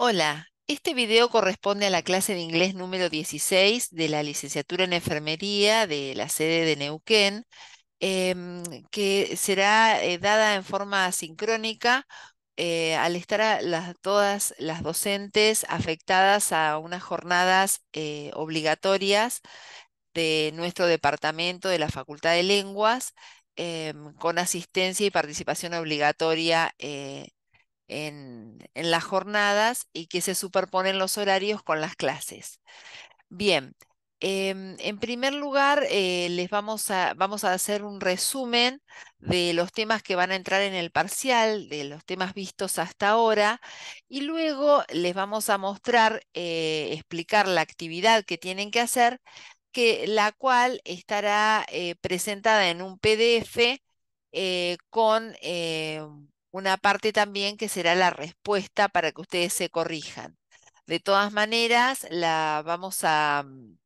Hola, este video corresponde a la clase de inglés número 16 de la licenciatura en enfermería de la sede de Neuquén, em, que será eh, dada en forma sincrónica eh, al estar las, todas las docentes afectadas a unas jornadas eh, obligatorias de nuestro departamento de la Facultad de Lenguas, em, con asistencia y participación obligatoria en, las jornadas y que se superponen los horarios con las clases. Bien, em, en primer lugar, eh, les vamos a, vamos a hacer un resumen de los temas que van a entrar en el parcial, de los temas vistos hasta ahora, y luego les vamos a mostrar, eh, explicar la actividad que tienen que hacer, que, la cual estará eh, presentada en un PDF con em, una parte también que será la respuesta para que ustedes se corrijan. De todas maneras, la vamos a, mm,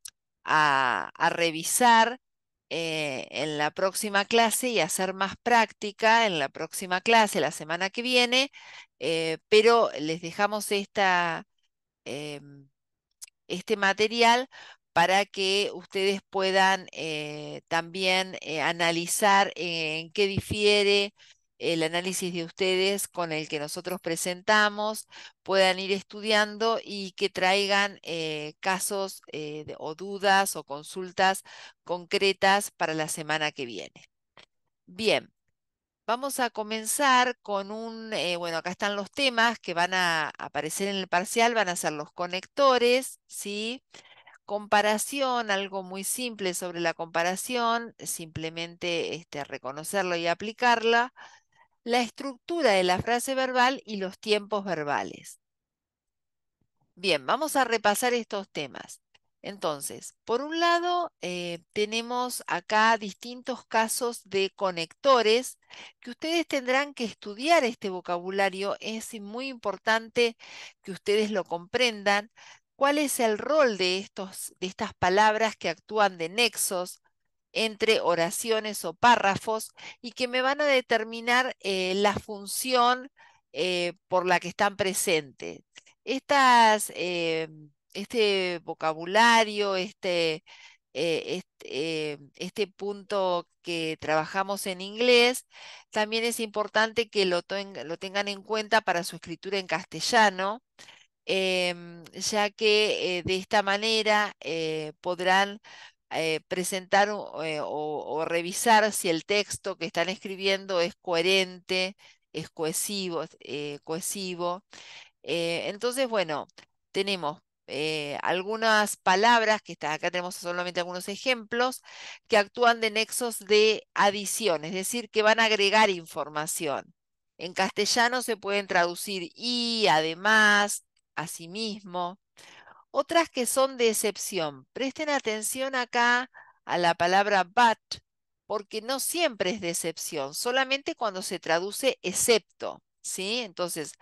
a, revisar eh, en la próxima clase y hacer más práctica en la próxima clase, la semana que viene, eh, pero les dejamos esta, eh, este material para que ustedes puedan también analizar en qué difiere, el análisis de ustedes con el que nosotros presentamos, puedan ir estudiando y que traigan eh, casos eh, o dudas o consultas concretas para la semana que viene. Bien, vamos a comenzar con un, eh, bueno, acá están los temas que van a aparecer en el parcial, van a ser los conectores, ¿sí? comparación, algo muy simple sobre la comparación, simplemente este, reconocerlo y aplicarla la estructura de la frase verbal y los tiempos verbales. Bien, vamos a repasar estos temas. Entonces, por un lado, eh, tenemos acá distintos casos de conectores que ustedes tendrán que estudiar este vocabulario. Es muy importante que ustedes lo comprendan. ¿Cuál es el rol de, de estas palabras que actúan de nexos, entre oraciones o párrafos y que me van a determinar eh, la función eh, por la que están presentes. Eh, este vocabulario, este, este, este, punto que trabajamos en inglés, también es importante que lo, lo tengan en cuenta para su escritura en castellano. Em, ya que de esta manera podrán eh, presentar eh, o, revisar si el texto que están escribiendo es coherente, es cohesivo. Eh, cohesivo. entonces, bueno, tenemos algunas palabras, que acá tenemos solamente algunos ejemplos, que actúan de nexos de adición, es decir, que van a agregar información. En castellano se pueden traducir y, además, asimismo. Otras que son de excepción. Presten atención acá a la palabra but, porque no siempre es de excepción, solamente cuando se traduce excepto. ¿sí? Entonces,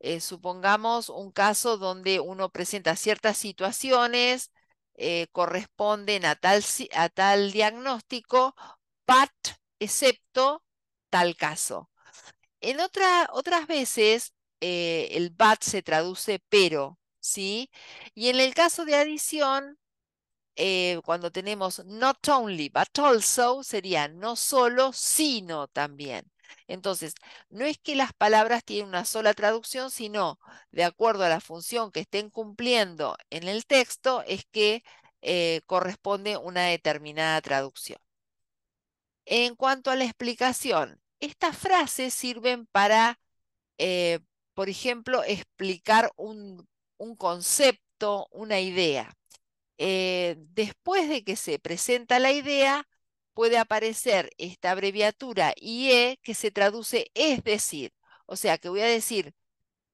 eh, supongamos un caso donde uno presenta ciertas situaciones, eh, corresponden a tal, a tal diagnóstico, but, excepto tal caso. En otras veces, eh, el but se traduce pero, ¿sí? Y en el caso de adición, eh, cuando tenemos not only, but also, sería no solo, sino también. Entonces, no es que las palabras tienen una sola traducción, sino de acuerdo a la función que estén cumpliendo en el texto, es que eh, corresponde una determinada traducción. En cuanto a la explicación, estas frases sirven para, eh, por ejemplo, explicar un un concepto, una idea. Eh, después de que se presenta la idea, puede aparecer esta abreviatura IE que se traduce es decir. O sea que voy a decir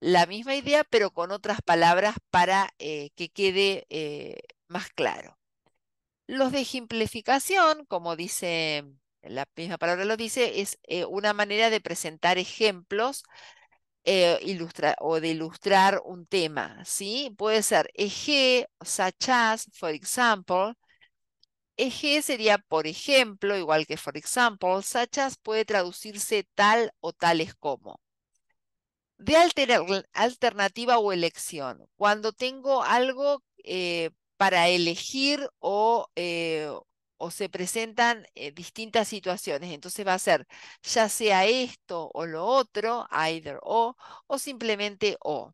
la misma idea, pero con otras palabras para eh, que quede eh, más claro. Los de ejemplificación, como dice la misma palabra lo dice, es una manera de presentar ejemplos eh, o de ilustrar un tema, ¿sí? Puede ser eje, Sachas, for example. Eje sería por ejemplo, igual que for example. Sachas puede traducirse tal o tales como. De alternativa o elección. Cuando tengo algo eh, para elegir o, eh, o se presentan eh, distintas situaciones. Entonces va a ser ya sea esto o lo otro, either o, o simplemente o.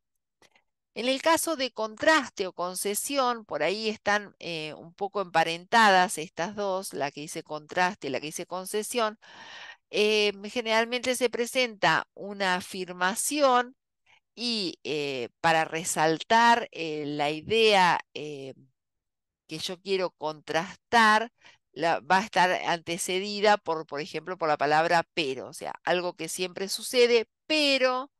En el caso de contraste o concesión, por ahí están eh, un poco emparentadas estas dos, la que dice contraste y la que dice concesión. Eh, generalmente se presenta una afirmación y para resaltar la idea que yo quiero contrastar la, va a estar antecedida por, por ejemplo, por la palabra pero, o sea, algo que siempre sucede, pero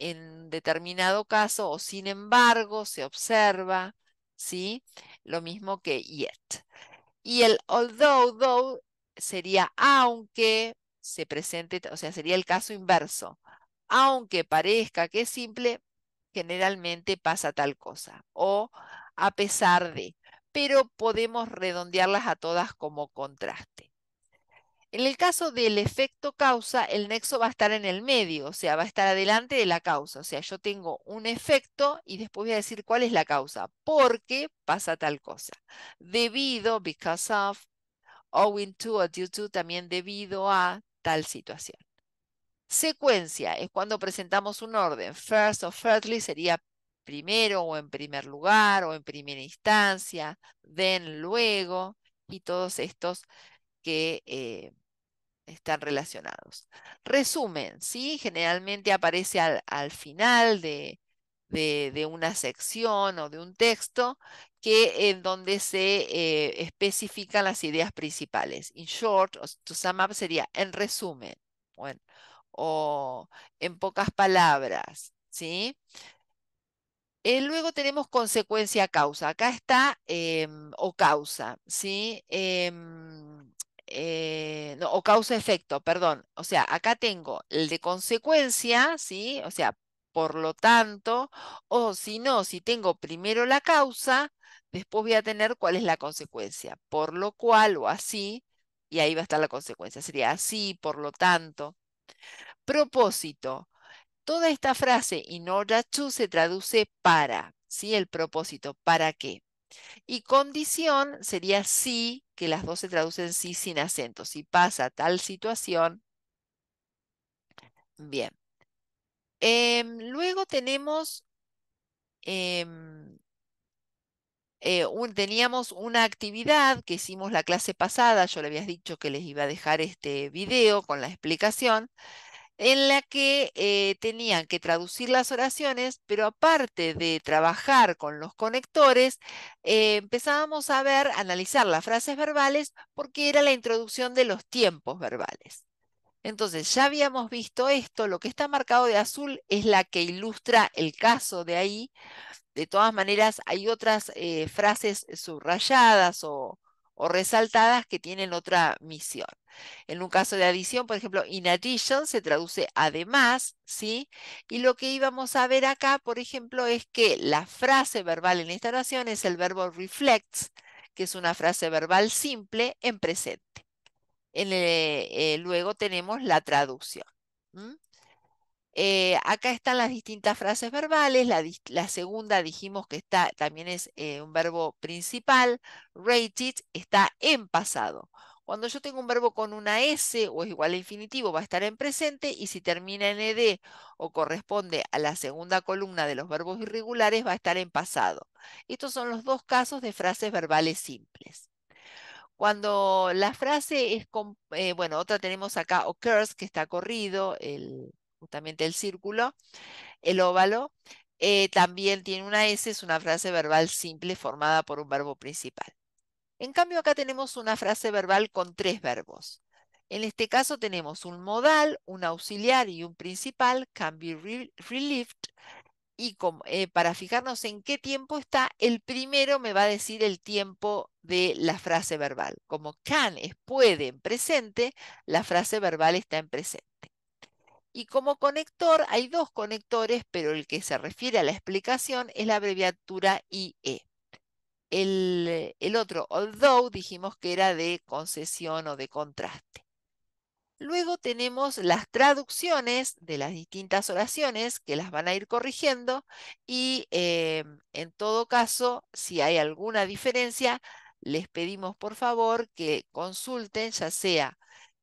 en determinado caso o sin embargo se observa, ¿sí? Lo mismo que yet. Y el although, though, sería aunque se presente, o sea, sería el caso inverso. Aunque parezca que es simple, generalmente pasa tal cosa. O a pesar de pero podemos redondearlas a todas como contraste. En el caso del efecto causa, el nexo va a estar en el medio, o sea, va a estar adelante de la causa. O sea, yo tengo un efecto y después voy a decir cuál es la causa. Porque pasa tal cosa? Debido, because of, owing to o due to, también debido a tal situación. Secuencia es cuando presentamos un orden. First of, firstly sería primero o en primer lugar o en primera instancia, den luego y todos estos que eh, están relacionados. Resumen, ¿sí? Generalmente aparece al, final de, una sección o de un texto que en donde se eh, especifican las ideas principales. In short, to sum up sería en resumen, bueno, o en pocas palabras, ¿sí? Eh, luego tenemos consecuencia-causa. Acá está em, o causa, ¿sí? Em, eh, o causa-efecto, perdón. O sea, acá tengo el de consecuencia, ¿sí? O sea, por lo tanto, o si no, si tengo primero la causa, después voy a tener cuál es la consecuencia. Por lo cual, o así, y ahí va a estar la consecuencia. Sería así, por lo tanto. Propósito. Toda esta frase in order to se traduce para, ¿sí? El propósito, ¿para qué? Y condición sería sí, que las dos se traducen sí sin acento. Si pasa tal situación. Bien. Em, luego tenemos em, eh, teníamos una actividad que hicimos la clase pasada, yo le había dicho que les iba a dejar este video con la explicación, en la que eh, tenían que traducir las oraciones, pero aparte de trabajar con los conectores, eh, empezábamos a ver, analizar las frases verbales porque era la introducción de los tiempos verbales. Entonces, ya habíamos visto esto, lo que está marcado de azul es la que ilustra el caso de ahí. De todas maneras, hay otras eh, frases subrayadas o, o resaltadas que tienen otra misión. En un caso de adición, por ejemplo, in addition se traduce además, ¿sí? Y lo que íbamos a ver acá, por ejemplo, es que la frase verbal en esta oración es el verbo reflects, que es una frase verbal simple en presente. Eh, eh, luego tenemos la traducción. Eh, acá están las distintas frases verbales. La, segunda dijimos que está, también es eh, un verbo principal. Rated está en pasado. Cuando yo tengo un verbo con una S o es igual a infinitivo, va a estar en presente y si termina en ED o corresponde a la segunda columna de los verbos irregulares, va a estar en pasado. Estos son los dos casos de frases verbales simples. Cuando la frase es, eh, bueno, otra tenemos acá occurs, que está corrido, el, justamente el círculo, el óvalo, eh, también tiene una S, es una frase verbal simple formada por un verbo principal. En cambio, acá tenemos una frase verbal con tres verbos. En este caso tenemos un modal, un auxiliar y un principal, can be relieved, y eh, para fijarnos en qué tiempo está, el primero me va a decir el tiempo de la frase verbal. Como can es puede en presente, la frase verbal está en presente. Y como conector hay dos conectores, pero el que se refiere a la explicación es la abreviatura IE. El, otro, although, dijimos que era de concesión o de contraste. Luego tenemos las traducciones de las distintas oraciones que las van a ir corrigiendo y eh, en todo caso, si hay alguna diferencia, les pedimos por favor que consulten ya sea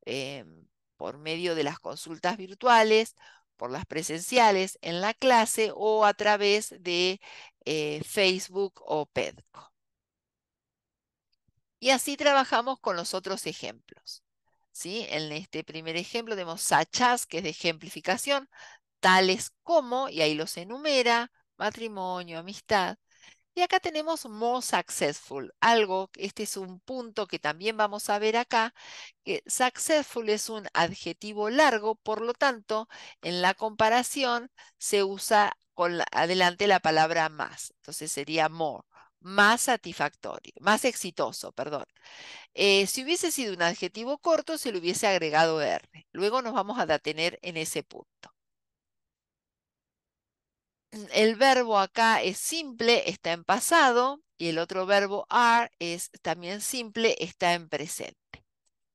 em, por medio de las consultas virtuales, por las presenciales en la clase o a través de eh, Facebook o PEDCO. Y así trabajamos con los otros ejemplos. En este primer ejemplo tenemos sachas, que es de ejemplificación, tales como, y ahí los enumera, matrimonio, amistad, y acá tenemos more successful, algo, este es un punto que también vamos a ver acá, que successful es un adjetivo largo, por lo tanto, en la comparación se usa con adelante la palabra más, entonces sería more más satisfactorio, más exitoso, perdón. Eh, si hubiese sido un adjetivo corto, se le hubiese agregado R. Luego nos vamos a detener en ese punto el verbo acá es simple, está en pasado, y el otro verbo are es también simple, está en presente.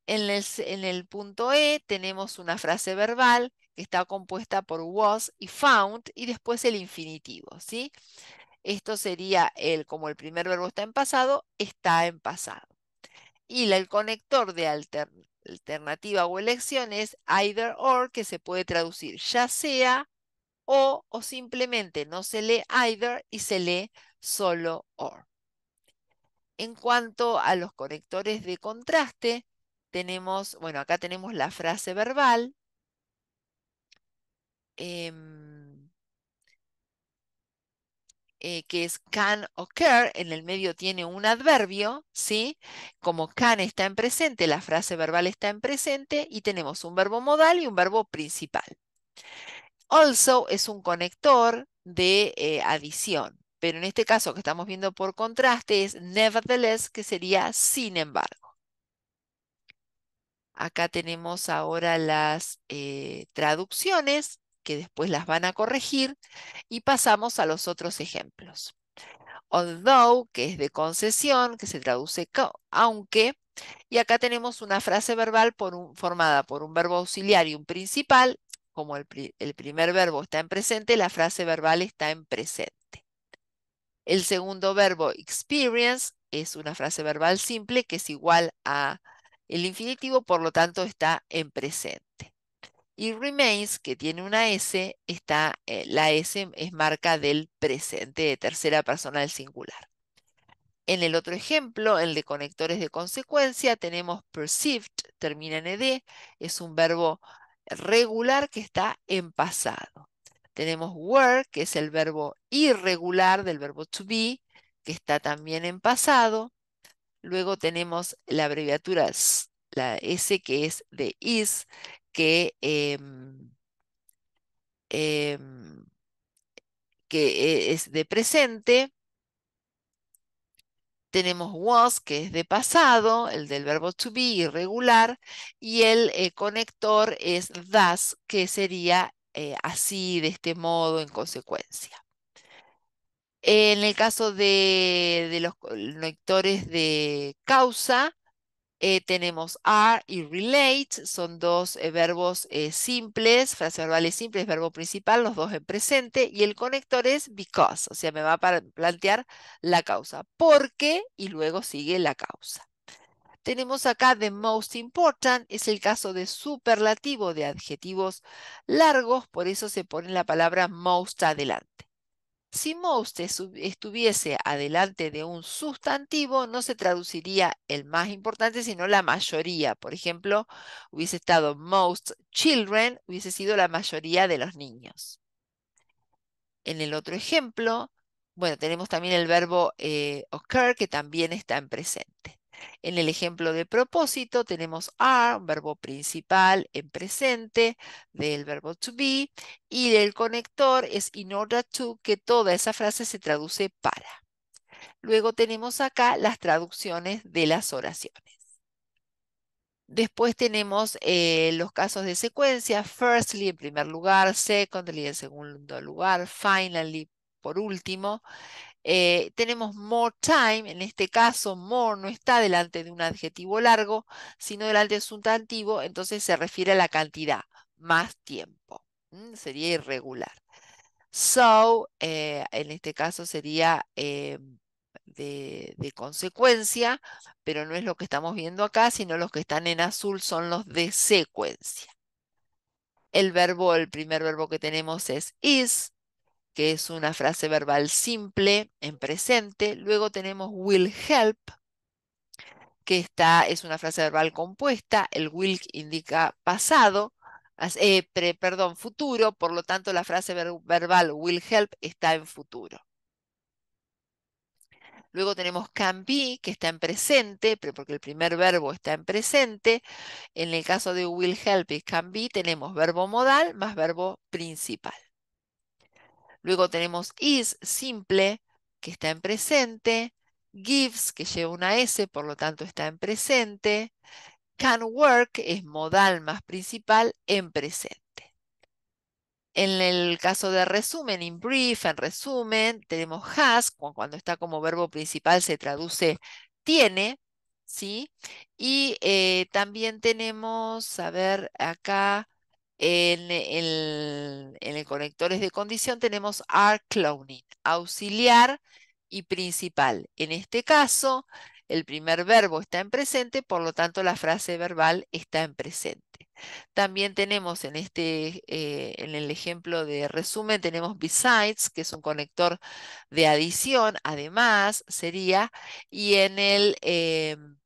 En el, punto E tenemos una frase verbal que está compuesta por was y found y después el infinitivo, ¿sí? Esto sería el, como el primer verbo está en pasado, está en pasado. Y el conector de alternativa o elección es either or, que se puede traducir ya sea o, o simplemente no se lee either y se lee solo or. En cuanto a los conectores de contraste, tenemos, bueno, acá tenemos la frase verbal. Em, eh, que es can occur, en el medio tiene un adverbio, ¿sí? Como can está en presente, la frase verbal está en presente y tenemos un verbo modal y un verbo principal. Also es un conector de eh, adición, pero en este caso que estamos viendo por contraste es nevertheless, que sería sin embargo. Acá tenemos ahora las eh, traducciones, que después las van a corregir, y pasamos a los otros ejemplos. Although, que es de concesión, que se traduce aunque, y acá tenemos una frase verbal formada por un verbo auxiliar y un principal, como el, primer verbo está en presente, la frase verbal está en presente. El segundo verbo, experience, es una frase verbal simple que es igual a el infinitivo, por lo tanto está en presente. Y remains, que tiene una S, está, eh, la S es marca del presente, de tercera persona del singular. En el otro ejemplo, el de conectores de consecuencia, tenemos perceived, termina en ed, es un verbo regular que está en pasado. Tenemos were, que es el verbo irregular del verbo to be, que está también en pasado. Luego tenemos la abreviatura S, la S que es de is, que, em, em, que eh, es de presente. Tenemos was, que es de pasado, el del verbo to be, irregular, y el eh, conector es thus, que sería eh, así, de este modo, en consecuencia. En el caso de, de los conectores de causa, eh, tenemos are y relate, son dos eh, verbos eh, simples, frases verbales simples, verbo principal, los dos en presente, y el conector es because, o sea, me va a plantear la causa. porque Y luego sigue la causa. Tenemos acá the most important, es el caso de superlativo de adjetivos largos, por eso se pone la palabra most adelante. Si most estuviese adelante de un sustantivo, no se traduciría el más importante, sino la mayoría. Por ejemplo, hubiese estado most children, hubiese sido la mayoría de los niños. En el otro ejemplo, bueno, tenemos también el verbo eh, occur, que también está en presente. En el ejemplo de propósito tenemos are, un verbo principal en presente del verbo to be, y el conector es in order to, que toda esa frase se traduce para. Luego tenemos acá las traducciones de las oraciones. Después tenemos eh, los casos de secuencia, firstly en primer lugar, secondly en segundo lugar, finally por último. Eh, tenemos more time, en este caso more no está delante de un adjetivo largo, sino delante de un sustantivo, entonces se refiere a la cantidad, más tiempo. Sería irregular. So, eh, en este caso sería eh, de, de, consecuencia, pero no es lo que estamos viendo acá, sino los que están en azul son los de secuencia. El verbo, el primer verbo que tenemos es is, que es una frase verbal simple en presente. Luego tenemos will help, que está, es una frase verbal compuesta. El will indica pasado, eh, perdón, futuro, por lo tanto la frase verbal will help está en futuro. Luego tenemos can be, que está en presente, porque el primer verbo está en presente. En el caso de will help y can be, tenemos verbo modal más verbo principal. Luego tenemos is simple, que está en presente. Gives, que lleva una S, por lo tanto está en presente. Can work es modal más principal en presente. En el caso de resumen, in brief, en resumen, tenemos has, cuando está como verbo principal se traduce tiene, ¿sí? Y eh, también tenemos, a ver, acá en el, en el conectores de condición tenemos are cloning, auxiliar y principal. En este caso, el primer verbo está en presente, por lo tanto la frase verbal está en presente. También tenemos en, este, eh, en el ejemplo de resumen, tenemos besides, que es un conector de adición, además sería, y en el... Em,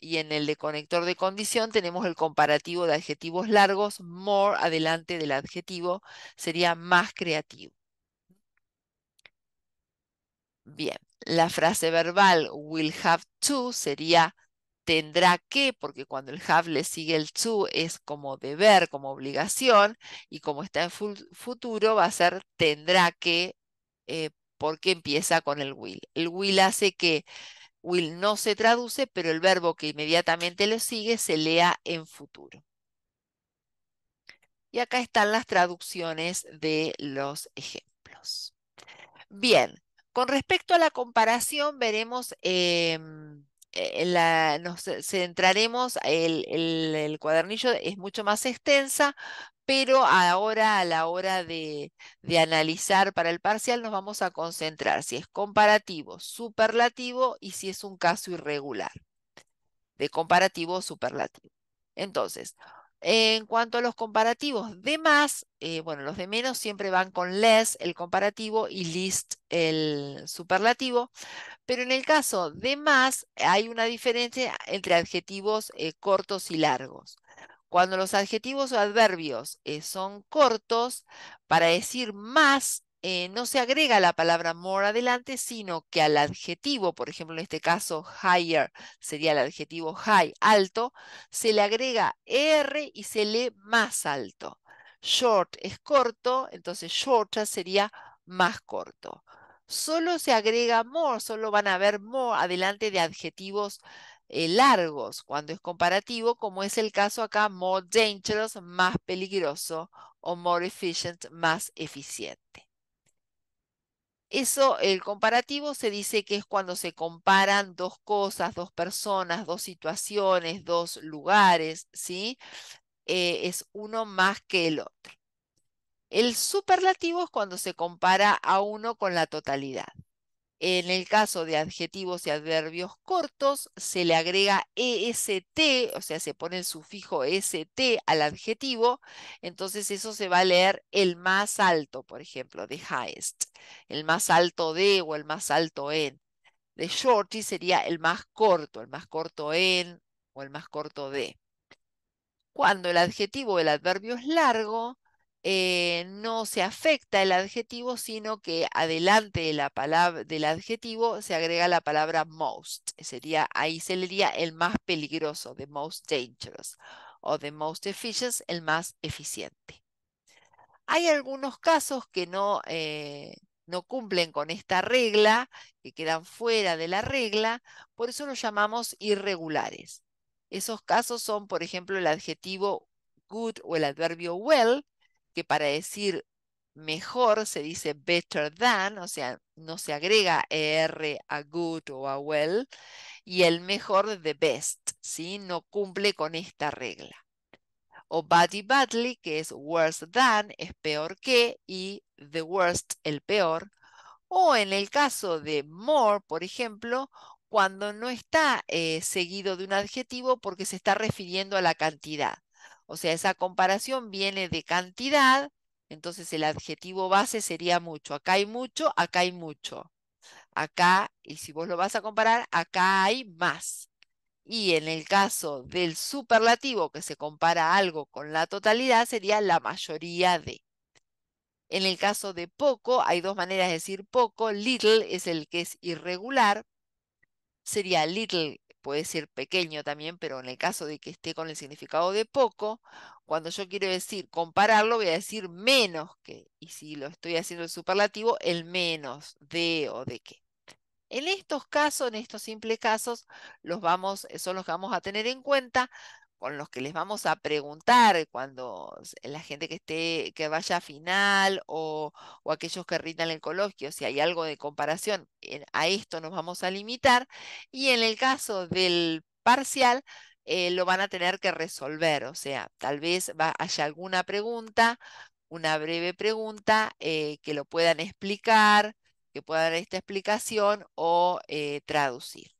y en el de conector de condición tenemos el comparativo de adjetivos largos, more adelante del adjetivo, sería más creativo. Bien, la frase verbal will have to sería tendrá que, porque cuando el have le sigue el to es como deber, como obligación, y como está en futuro va a ser tendrá que, eh, porque empieza con el will. El will hace que will no se traduce, pero el verbo que inmediatamente le sigue se lea en futuro. Y acá están las traducciones de los ejemplos. Bien, con respecto a la comparación, veremos, em, eh, nos eh, centraremos, el, el cuadernillo es mucho más extensa, pero ahora a la hora de, analizar para el parcial nos vamos a concentrar si es comparativo, superlativo y si es un caso irregular, de comparativo o superlativo. Entonces, en cuanto a los comparativos de más, eh, bueno, los de menos siempre van con less, el comparativo, y list, el superlativo, pero en el caso de más hay una diferencia entre adjetivos eh, cortos y largos. Cuando los adjetivos o adverbios eh, son cortos, para decir más, eh, no se agrega la palabra more adelante, sino que al adjetivo, por ejemplo, en este caso higher sería el adjetivo high, alto, se le agrega R y se lee más alto. Short es corto, entonces shorter sería más corto. Solo se agrega more, solo van a ver more adelante de adjetivos eh, largos cuando es comparativo, como es el caso acá, more dangerous, más peligroso, o more efficient, más eficiente. Eso, el comparativo se dice que es cuando se comparan dos cosas, dos personas, dos situaciones, dos lugares, ¿sí? Eh, es uno más que el otro. El superlativo es cuando se compara a uno con la totalidad. En el caso de adjetivos y adverbios cortos, se le agrega EST, o sea, se pone el sufijo ST al adjetivo, entonces eso se va a leer el más alto, por ejemplo, de highest, el más alto de o el más alto en. De shorty sería el más corto, el más corto en o el más corto de. Cuando el adjetivo o el adverbio es largo, eh, no se afecta el adjetivo, sino que adelante del adjetivo se agrega la palabra most. Eh, sería, ahí se leería el más peligroso, the most dangerous, o the most efficient, el más eficiente. Hay algunos casos que no, eh, no cumplen con esta regla, que quedan fuera de la regla, por eso los llamamos irregulares. Esos casos son, por ejemplo, el adjetivo good o el adverbio well, que para decir mejor se dice better than, o sea, no se agrega er a good o a well, y el mejor the best, ¿sí? No cumple con esta regla. O badly badly, que es worse than, es peor que, y the worst, el peor. O en el caso de more, por ejemplo, cuando no está eh, seguido de un adjetivo porque se está refiriendo a la cantidad. O sea, esa comparación viene de cantidad, entonces el adjetivo base sería mucho. Acá hay mucho, acá hay mucho. Acá, y si vos lo vas a comparar, acá hay más. Y en el caso del superlativo, que se compara algo con la totalidad, sería la mayoría de. En el caso de poco, hay dos maneras de decir poco. Little es el que es irregular. Sería little puede ser pequeño también, pero en el caso de que esté con el significado de poco, cuando yo quiero decir compararlo, voy a decir menos que, y si lo estoy haciendo el superlativo, el menos de o de qué. En estos casos, en estos simples casos, los vamos, son los que vamos a tener en cuenta con los que les vamos a preguntar cuando la gente que esté, que vaya a final o, aquellos que rindan el coloquio, si hay algo de comparación, a esto nos vamos a limitar. Y en el caso del parcial, eh, lo van a tener que resolver, o sea, tal vez haya alguna pregunta, una breve pregunta, eh, que lo puedan explicar, que puedan dar esta explicación o eh, traducir.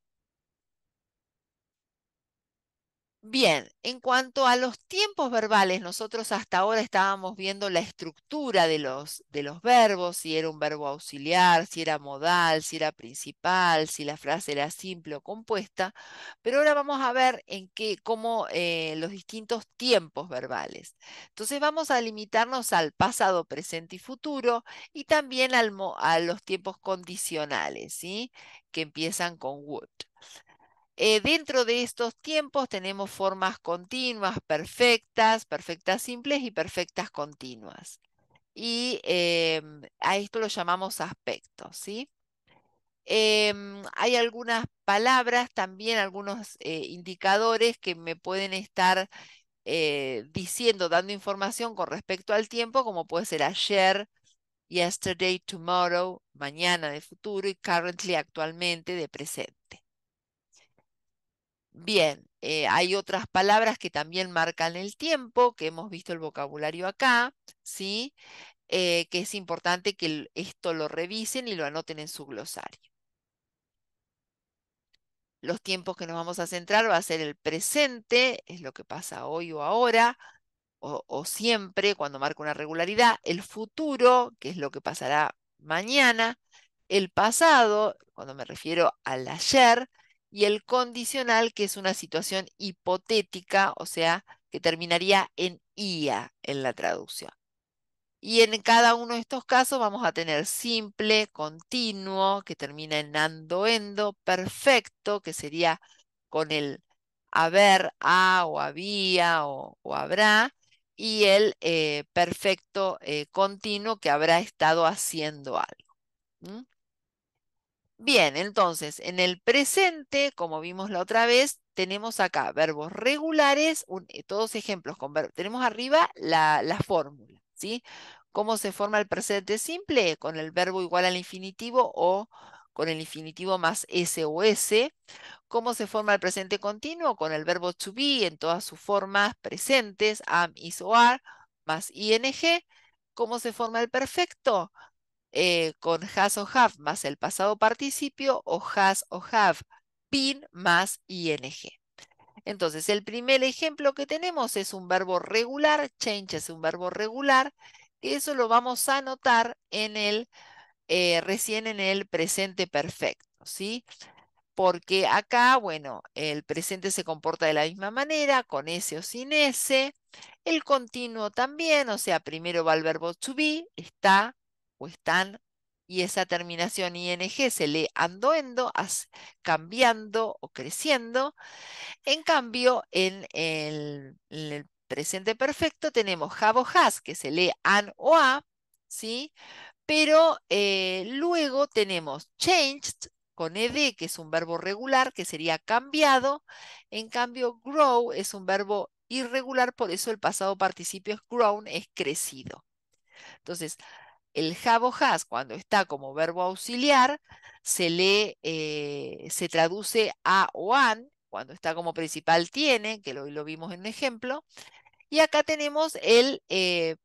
Bien, en cuanto a los tiempos verbales, nosotros hasta ahora estábamos viendo la estructura de los, de los verbos, si era un verbo auxiliar, si era modal, si era principal, si la frase era simple o compuesta, pero ahora vamos a ver en qué, cómo eh, los distintos tiempos verbales. Entonces vamos a limitarnos al pasado, presente y futuro y también a los tiempos condicionales, ¿sí? que empiezan con would. Eh, dentro de estos tiempos tenemos formas continuas, perfectas, perfectas simples y perfectas continuas. Y em, a esto lo llamamos aspectos, ¿sí? Em, hay algunas palabras, también algunos eh, indicadores que me pueden estar eh, diciendo, dando información con respecto al tiempo, como puede ser ayer, yesterday, tomorrow, mañana de futuro y currently actualmente de presente. Bien, eh, hay otras palabras que también marcan el tiempo, que hemos visto el vocabulario acá, ¿sí? Eh, que es importante que esto lo revisen y lo anoten en su glosario. Los tiempos que nos vamos a centrar va a ser el presente, es lo que pasa hoy o ahora, o, o siempre, cuando marca una regularidad, el futuro, que es lo que pasará mañana, el pasado, cuando me refiero al ayer, y el condicional, que es una situación hipotética, o sea, que terminaría en IA en la traducción. Y en cada uno de estos casos vamos a tener simple, continuo, que termina en ando, perfecto, que sería con el haber, a o había o, habrá, y el eh, perfecto eh, continuo que habrá estado haciendo algo. Bien, entonces, en el presente, como vimos la otra vez, tenemos acá verbos regulares, eh, todos ejemplos con verbos. Tenemos arriba la, fórmula, ¿sí? ¿Cómo se forma el presente simple? Con el verbo igual al infinitivo o con el infinitivo más S o S. ¿Cómo se forma el presente continuo? Con el verbo to be en todas sus formas presentes, am, is o are, más ing. ¿Cómo se forma el perfecto? Eh, con has o have más el pasado participio o has o have, pin más ing. Entonces, el primer ejemplo que tenemos es un verbo regular, change es un verbo regular, y eso lo vamos a anotar en el, eh, recién en el presente perfecto, ¿sí? Porque acá, bueno, el presente se comporta de la misma manera, con S o sin S, el continuo también, o sea, primero va el verbo to be, está o están pues, y esa terminación ing se lee andoendo, cambiando o creciendo. En cambio, en el, presente perfecto tenemos o has, que se lee an o a, ¿sí? pero eh, luego tenemos changed con ed, que es un verbo regular, que sería cambiado. En cambio, grow es un verbo irregular, por eso el pasado participio es grown, es crecido. Entonces, el o has, cuando está como verbo auxiliar, se lee, eh, se traduce a o cuando está como principal tiene, que lo, vimos en un ejemplo. Y acá tenemos el eh,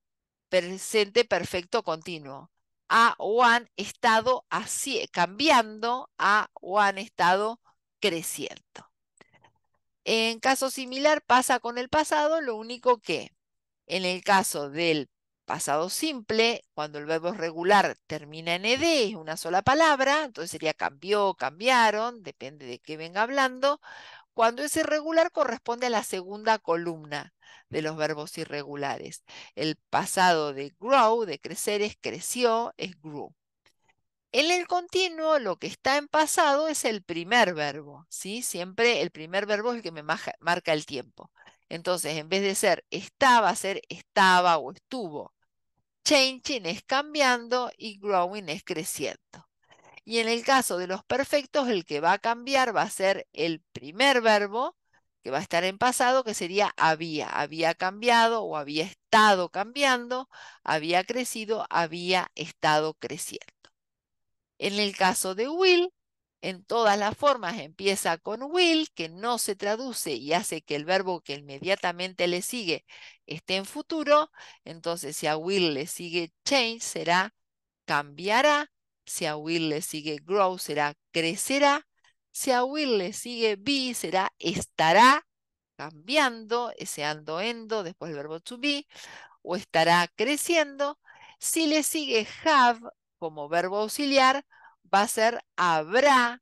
presente perfecto continuo. A o estado así, cambiando a o estado creciendo. En caso similar pasa con el pasado, lo único que en el caso del pasado simple, cuando el verbo regular termina en ed, es una sola palabra, entonces sería cambió, cambiaron, depende de qué venga hablando. Cuando es irregular corresponde a la segunda columna de los verbos irregulares. El pasado de grow, de crecer, es creció, es grew. En el continuo, lo que está en pasado es el primer verbo, ¿sí? Siempre el primer verbo es el que me marca el tiempo. Entonces, en vez de ser estaba, ser estaba o estuvo. Changing es cambiando y growing es creciendo. Y en el caso de los perfectos, el que va a cambiar va a ser el primer verbo, que va a estar en pasado, que sería había. Había cambiado o había estado cambiando, había crecido, había estado creciendo. En el caso de will, en todas las formas empieza con will, que no se traduce y hace que el verbo que inmediatamente le sigue esté en futuro, entonces si a will le sigue change será cambiará, si a will le sigue grow será crecerá, si a will le sigue be será estará cambiando, ese ando endo, después el verbo to be, o estará creciendo, si le sigue have como verbo auxiliar, va a ser habrá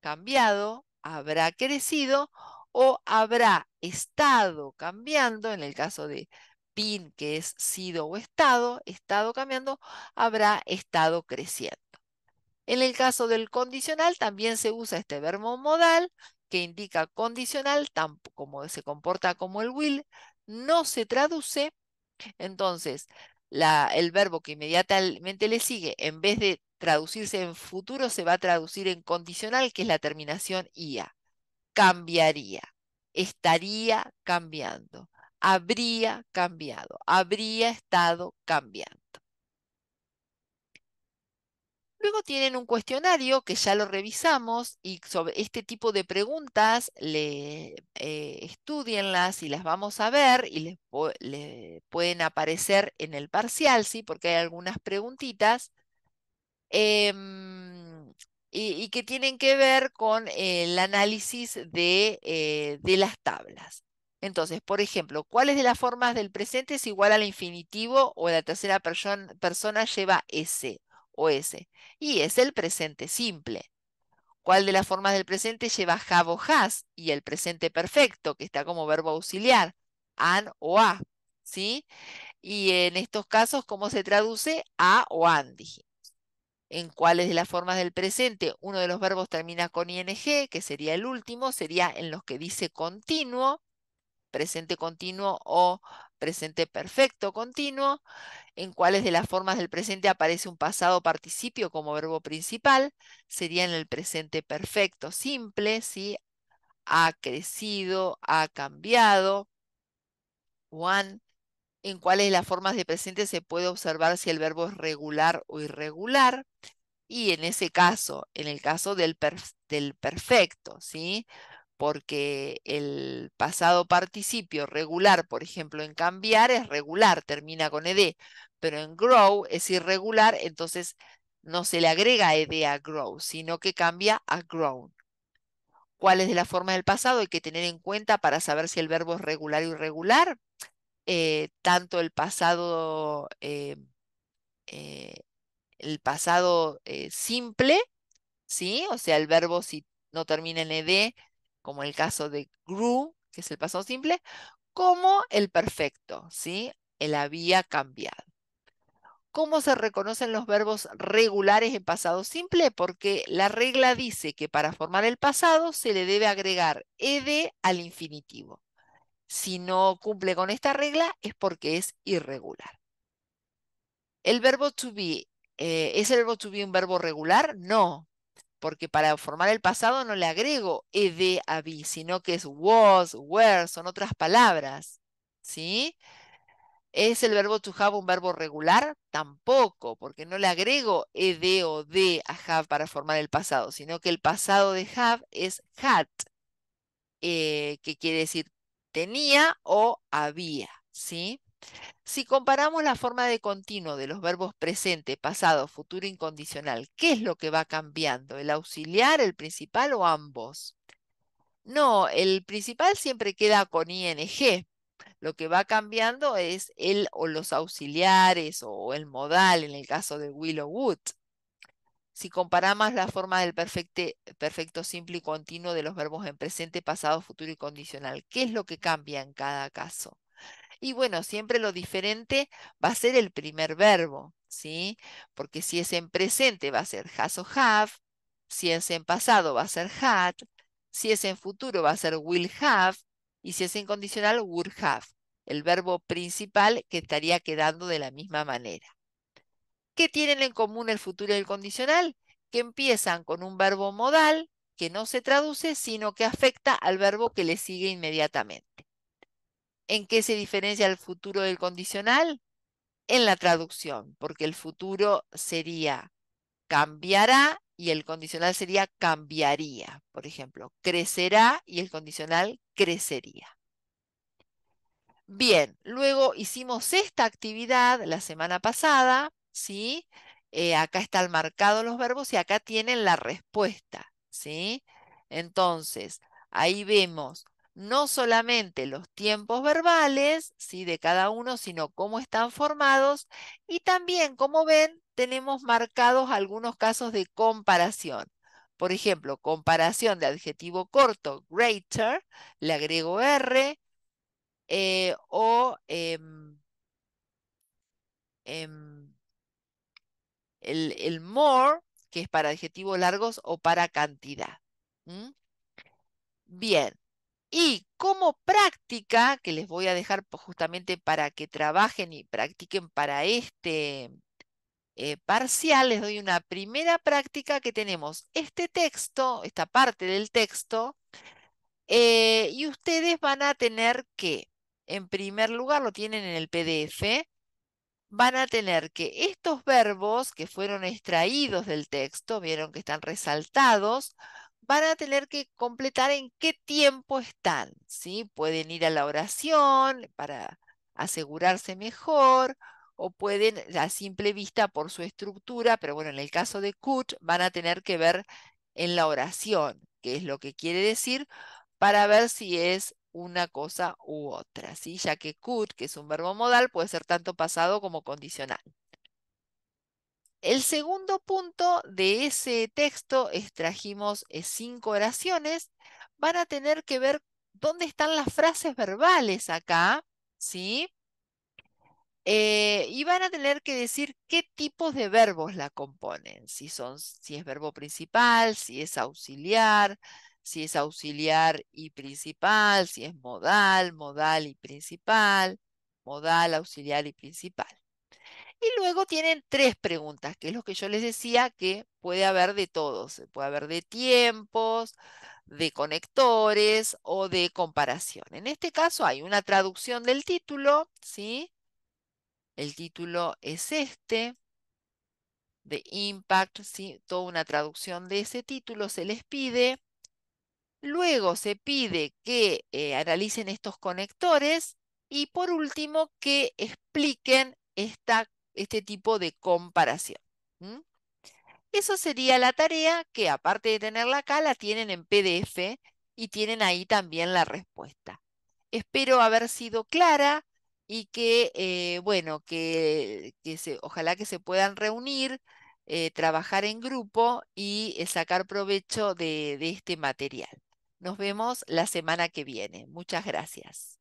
cambiado, habrá crecido o habrá estado cambiando, en el caso de PIN, que es sido o estado, estado cambiando, habrá estado creciendo. En el caso del condicional también se usa este verbo modal que indica condicional, como se comporta como el will, no se traduce. Entonces, la, el verbo que inmediatamente le sigue, en vez de traducirse en futuro se va a traducir en condicional, que es la terminación IA. Cambiaría, estaría cambiando, habría cambiado, habría estado cambiando. Luego tienen un cuestionario que ya lo revisamos y sobre este tipo de preguntas le, eh, estudienlas y las vamos a ver y les, pueden aparecer en el parcial, ¿sí? porque hay algunas preguntitas Em, y, que tienen que ver con el análisis eh, de, las tablas. Entonces, por ejemplo, ¿cuáles de las formas del presente es igual al infinitivo o la tercera persona lleva S o S? Y es el presente simple. ¿Cuál de las formas del presente lleva have o has? Y el presente perfecto, que está como verbo auxiliar, an o a. ¿Sí? Y en estos casos, ¿cómo se traduce? A o an, en cuáles de las formas del presente uno de los verbos termina con ing, que sería el último, sería en los que dice continuo, presente continuo o presente perfecto continuo, en cuáles de las formas del presente aparece un pasado participio como verbo principal, sería en el presente perfecto simple, si ha crecido, ha cambiado, one, en cuáles las formas de presente se puede observar si el verbo es regular o irregular. Y en ese caso, en el caso del, perfecto, ¿sí? porque el pasado participio regular, por ejemplo, en cambiar es regular, termina con ed, pero en grow es irregular, entonces no se le agrega ed a grow, sino que cambia a grown. es de la forma del pasado hay que tener en cuenta para saber si el verbo es regular o irregular? Eh, tanto el pasado, eh, eh, el pasado simple, ¿sí? O sea, el verbo si no termina en ed, como el caso de grew, que es el pasado simple, como el perfecto, ¿sí? El había cambiado. ¿Cómo se reconocen los verbos regulares en pasado simple? Porque la regla dice que para formar el pasado se le debe agregar ed al infinitivo si no cumple con esta regla es porque es irregular. ¿El verbo to be, eh, es el verbo to be un verbo regular? No, porque para formar el pasado no le agrego ed a be, sino que es was, were, son otras palabras. ¿Sí? ¿Es el verbo to have un verbo regular? Tampoco, porque no le agrego ed o de a have para formar el pasado, sino que el pasado de have es had, eh, que quiere decir tenía o había, ¿sí? Si comparamos la forma de continuo de los verbos presente, pasado, futuro incondicional, ¿qué es lo que va cambiando? ¿El auxiliar, el principal o ambos? No, el principal siempre queda con ing. Lo que va cambiando es el o los auxiliares o el modal en el caso de Willow Wood, si comparamos la forma del perfecto simple y continuo de los verbos en presente, pasado, futuro y condicional, ¿qué es lo que cambia en cada caso? Y bueno, siempre lo diferente va a ser el primer verbo, ¿sí? Porque si es en presente va a ser has o have, si es en pasado va a ser had, si es en futuro va a ser will have, y si es en condicional would have, el verbo principal que estaría quedando de la misma manera. ¿Qué tienen en común el futuro y el condicional? Que empiezan con un verbo modal que no se traduce, sino que afecta al verbo que le sigue inmediatamente. ¿En qué se diferencia el futuro del condicional? En la traducción, porque el futuro sería cambiará y el condicional sería cambiaría. Por ejemplo, crecerá y el condicional crecería. Bien, luego hicimos esta actividad la semana pasada ¿sí? Eh, acá están marcados los verbos y acá tienen la respuesta, ¿sí? Entonces, ahí vemos no solamente los tiempos verbales, ¿sí? De cada uno, sino cómo están formados y también, como ven, tenemos marcados algunos casos de comparación. Por ejemplo, comparación de adjetivo corto, greater, le agrego R, eh, o em, em, el, more, que es para adjetivos largos o para cantidad. Bien. Y como práctica, que les voy a dejar justamente para que trabajen y practiquen para este eh, parcial, les doy una primera práctica que tenemos este texto, esta parte del texto, eh, y ustedes van a tener que, en primer lugar, lo tienen en el PDF, van a tener que estos verbos que fueron extraídos del texto, vieron que están resaltados, van a tener que completar en qué tiempo están, ¿sí? Pueden ir a la oración para asegurarse mejor o pueden a simple vista por su estructura, pero bueno, en el caso de Kut van a tener que ver en la oración, qué es lo que quiere decir, para ver si es una cosa u otra, ya que could, que es un verbo modal, puede ser tanto pasado como condicional. El segundo punto de ese texto, extrajimos cinco oraciones, van a tener que ver dónde están las frases verbales acá, ¿sí? Eh, y van a tener que decir qué tipos de verbos la componen, si, son, si es verbo principal, si es auxiliar, si es auxiliar y principal, si es modal, modal y principal, modal, auxiliar y principal. Y luego tienen tres preguntas, que es lo que yo les decía que puede haber de todos. Puede haber de tiempos, de conectores o de comparación. En este caso hay una traducción del título, ¿sí? El título es este, de Impact, ¿sí? Toda una traducción de ese título se les pide. Luego se pide que eh, analicen estos conectores y por último que expliquen este tipo de comparación. Eso sería la tarea que aparte de tenerla acá, la tienen en PDF y tienen ahí también la respuesta. Espero haber sido clara y que, eh, bueno, que, ojalá que se puedan reunir, eh, trabajar en grupo y sacar provecho de este material. Nos vemos la semana que viene. Muchas gracias.